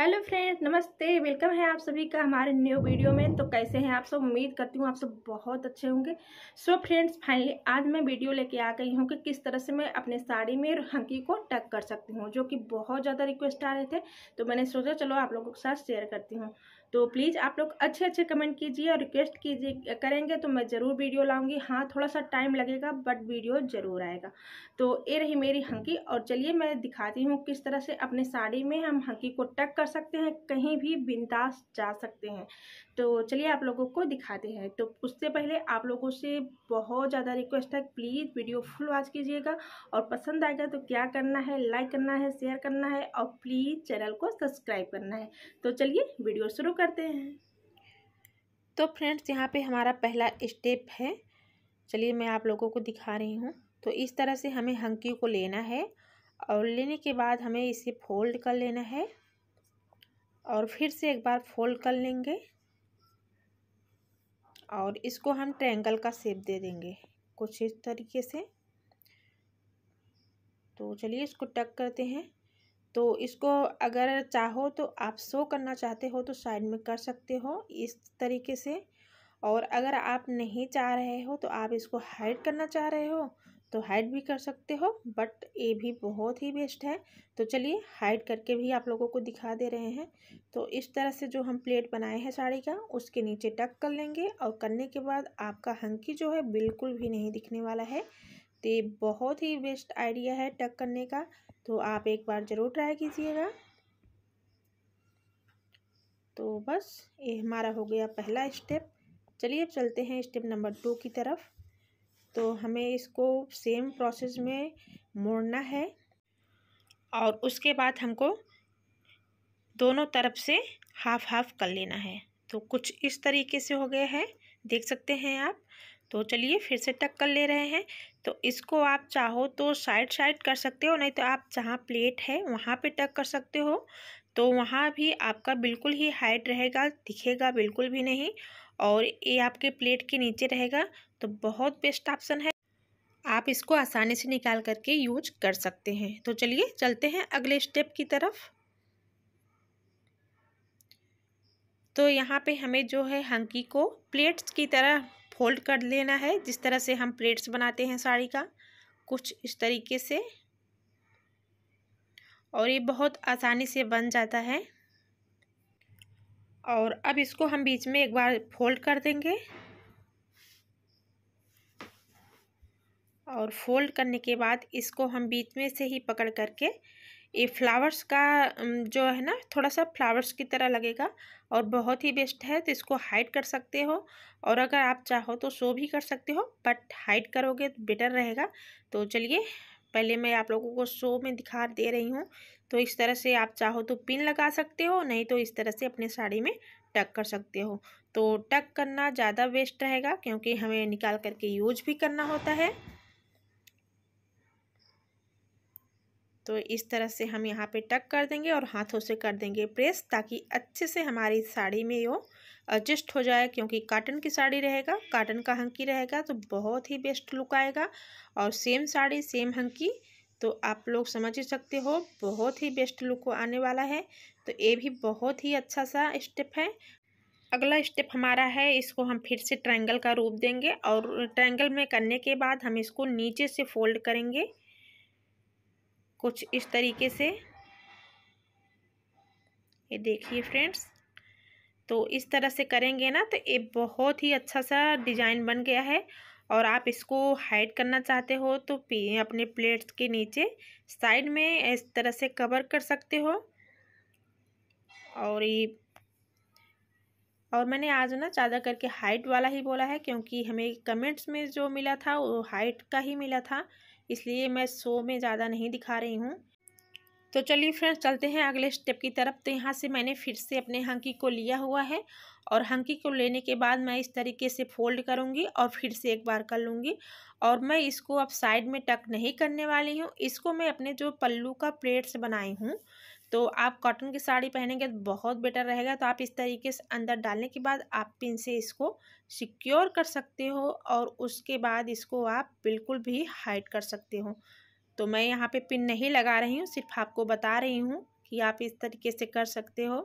hello friends नमस्ते welcome है आप सभी का हमारे न्यू वीडियो में तो कैसे हैं आप सब उम्मीद करती हूँ आप सब बहुत अच्छे होंगे सो फ्रेंड्स फाइनली आज मैं वीडियो लेके आ गई हूँ कि किस तरह से मैं अपने साड़ी में हंकी को टक कर सकती हूँ जो कि बहुत ज़्यादा रिक्वेस्ट आ रहे थे तो मैंने सोचा चलो आप लोगों के साथ शेयर करती हूँ तो प्लीज़ आप लोग अच्छे अच्छे कमेंट कीजिए और रिक्वेस्ट कीजिए करेंगे तो मैं ज़रूर वीडियो लाऊंगी हाँ थोड़ा सा टाइम लगेगा बट वीडियो ज़रूर आएगा तो ये रही मेरी हंकी और चलिए मैं दिखाती हूँ किस तरह से अपने साड़ी में हम हंकी को टक कर सकते हैं कहीं भी बिंदास जा सकते हैं तो चलिए आप लोगों को दिखाते हैं तो उससे पहले आप लोगों से बहुत ज़्यादा रिक्वेस्ट है प्लीज़ वीडियो फुल वॉच कीजिएगा और पसंद आएगा तो क्या करना है लाइक करना है शेयर करना है और प्लीज़ चैनल को सब्सक्राइब करना है तो चलिए वीडियो शुरू करते हैं तो फ्रेंड्स यहाँ पे हमारा पहला स्टेप है चलिए मैं आप लोगों को दिखा रही हूँ तो इस तरह से हमें हंकी को लेना है और लेने के बाद हमें इसे फोल्ड कर लेना है और फिर से एक बार फोल्ड कर लेंगे और इसको हम ट्रैंगल का शेप दे देंगे कुछ इस तरीके से तो चलिए इसको टक करते हैं तो इसको अगर चाहो तो आप सो करना चाहते हो तो साइड में कर सकते हो इस तरीके से और अगर आप नहीं चाह रहे हो तो आप इसको हाइड करना चाह रहे हो तो हाइड भी कर सकते हो बट ये भी बहुत ही बेस्ट है तो चलिए हाइड करके भी आप लोगों को दिखा दे रहे हैं तो इस तरह से जो हम प्लेट बनाए हैं साड़ी का उसके नीचे टक कर लेंगे और करने के बाद आपका हंकी जो है बिल्कुल भी नहीं दिखने वाला है तो ये बहुत ही बेस्ट आइडिया है टक करने का तो आप एक बार ज़रूर ट्राई कीजिएगा तो बस ये हमारा हो गया पहला स्टेप चलिए अब चलते हैं स्टेप नंबर टू की तरफ तो हमें इसको सेम प्रोसेस में मोड़ना है और उसके बाद हमको दोनों तरफ से हाफ हाफ कर लेना है तो कुछ इस तरीके से हो गया है देख सकते हैं आप तो चलिए फिर से टक कर ले रहे हैं तो इसको आप चाहो तो साइड साइड कर सकते हो नहीं तो आप जहाँ प्लेट है वहाँ पे टक कर सकते हो तो वहाँ भी आपका बिल्कुल ही हाइट रहेगा दिखेगा बिल्कुल भी नहीं और ये आपके प्लेट के नीचे रहेगा तो बहुत बेस्ट ऑप्शन है आप इसको आसानी से निकाल करके यूज कर सकते हैं तो चलिए चलते हैं अगले स्टेप की तरफ तो यहाँ पे हमें जो है हंकी को प्लेट्स की तरह फोल्ड कर लेना है जिस तरह से हम प्लेट्स बनाते हैं साड़ी का कुछ इस तरीके से और ये बहुत आसानी से बन जाता है और अब इसको हम बीच में एक बार फोल्ड कर देंगे और फोल्ड करने के बाद इसको हम बीच में से ही पकड़ करके ये फ्लावर्स का जो है ना थोड़ा सा फ्लावर्स की तरह लगेगा और बहुत ही बेस्ट है तो इसको हाइड कर सकते हो और अगर आप चाहो तो शो भी कर सकते हो बट हाइड करोगे तो बेटर रहेगा तो चलिए पहले मैं आप लोगों को शो में दिखा दे रही हूँ तो इस तरह से आप चाहो तो पिन लगा सकते हो नहीं तो इस तरह से अपने साड़ी में टक कर सकते हो तो टक करना ज़्यादा बेस्ट रहेगा क्योंकि हमें निकाल करके यूज भी करना होता है तो इस तरह से हम यहाँ पे टक कर देंगे और हाथों से कर देंगे प्रेस ताकि अच्छे से हमारी साड़ी में वो एडजस्ट हो जाए क्योंकि काटन की साड़ी रहेगा काटन का हंकी रहेगा तो बहुत ही बेस्ट लुक आएगा और सेम साड़ी सेम हंकी तो आप लोग समझ ही सकते हो बहुत ही बेस्ट लुक आने वाला है तो ये भी बहुत ही अच्छा सा स्टेप है अगला स्टेप हमारा है इसको हम फिर से ट्रायंगल का रूप देंगे और ट्रायंगल में करने के बाद हम इसको नीचे से फोल्ड करेंगे कुछ इस तरीके से ये देखिए फ्रेंड्स तो इस तरह से करेंगे ना तो ये बहुत ही अच्छा सा डिज़ाइन बन गया है और आप इसको हाइड करना चाहते हो तो अपने प्लेट्स के नीचे साइड में इस तरह से कवर कर सकते हो और ये और मैंने आज ना ज़्यादा करके हाइट वाला ही बोला है क्योंकि हमें कमेंट्स में जो मिला था वो हाइट का ही मिला था इसलिए मैं सो में ज़्यादा नहीं दिखा रही हूँ तो चलिए फ्रेंड्स चलते हैं अगले स्टेप की तरफ तो यहाँ से मैंने फिर से अपने हंकी को लिया हुआ है और हंकी को लेने के बाद मैं इस तरीके से फोल्ड करूँगी और फिर से एक बार कर लूँगी और मैं इसको अब साइड में टक नहीं करने वाली हूँ इसको मैं अपने जो पल्लू का प्लेट्स बनाई हूँ तो आप कॉटन की साड़ी पहनेंगे तो बहुत बेटर रहेगा तो आप इस तरीके से अंदर डालने के बाद आप पिन से इसको सिक्योर कर सकते हो और उसके बाद इसको आप बिल्कुल भी हाइड कर सकते हो तो मैं यहाँ पे पिन नहीं लगा रही हूँ सिर्फ आपको बता रही हूँ कि आप इस तरीके से कर सकते हो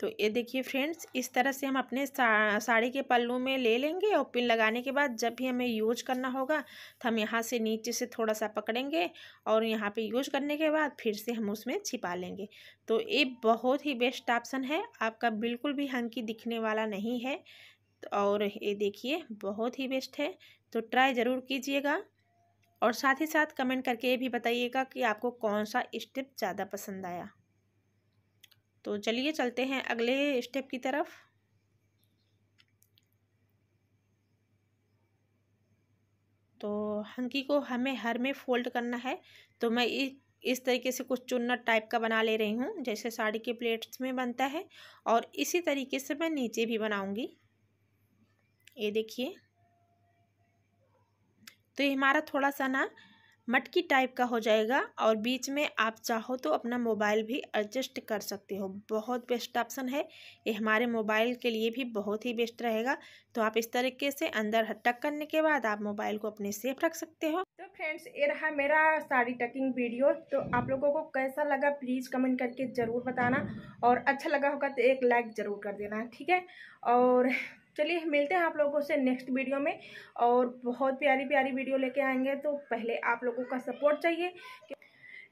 तो ये देखिए फ्रेंड्स इस तरह से हम अपने सा, साड़ी के पल्लू में ले लेंगे और पिन लगाने के बाद जब भी हमें यूज करना होगा तो हम यहाँ से नीचे से थोड़ा सा पकड़ेंगे और यहाँ पे यूज करने के बाद फिर से हम उसमें छिपा लेंगे तो ये बहुत ही बेस्ट ऑप्शन है आपका बिल्कुल भी हंकी दिखने वाला नहीं है और ये देखिए बहुत ही बेस्ट है तो ट्राई ज़रूर कीजिएगा और साथ ही साथ कमेंट करके ये भी बताइएगा कि आपको कौन सा स्टेप ज़्यादा पसंद आया तो चलिए चलते हैं अगले स्टेप की तरफ तो हंकी को हमें हर में फोल्ड करना है तो मैं इस तरीके से कुछ चुन्नट टाइप का बना ले रही हूँ जैसे साड़ी के प्लेट्स में बनता है और इसी तरीके से मैं नीचे भी बनाऊँगी ये देखिए तो ये हमारा थोड़ा सा ना मटकी टाइप का हो जाएगा और बीच में आप चाहो तो अपना मोबाइल भी एडजस्ट कर सकते हो बहुत बेस्ट ऑप्शन है ये हमारे मोबाइल के लिए भी बहुत ही बेस्ट रहेगा तो आप इस तरीके से अंदर हटक करने के बाद आप मोबाइल को अपने सेफ रख सकते हो तो फ्रेंड्स ये रहा मेरा साड़ी टकिंग वीडियो तो आप लोगों को कैसा लगा प्लीज़ कमेंट करके ज़रूर बताना और अच्छा लगा होगा तो एक लाइक ज़रूर कर देना ठीक है और चलिए मिलते हैं आप लोगों से नेक्स्ट वीडियो में और बहुत प्यारी प्यारी वीडियो लेके आएंगे तो पहले आप लोगों का सपोर्ट चाहिए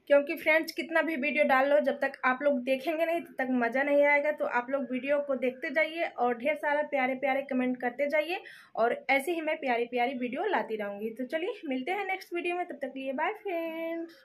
क्योंकि फ्रेंड्स कितना भी वीडियो डाल लो जब तक आप लोग देखेंगे नहीं तब तक मज़ा नहीं आएगा तो आप लोग वीडियो को देखते जाइए और ढेर सारा प्यारे प्यारे कमेंट करते जाइए और ऐसे ही मैं प्यारी प्यारी वीडियो लाती रहूँगी तो चलिए मिलते हैं नेक्स्ट वीडियो में तब तक लिए बाय फ्रेंड्स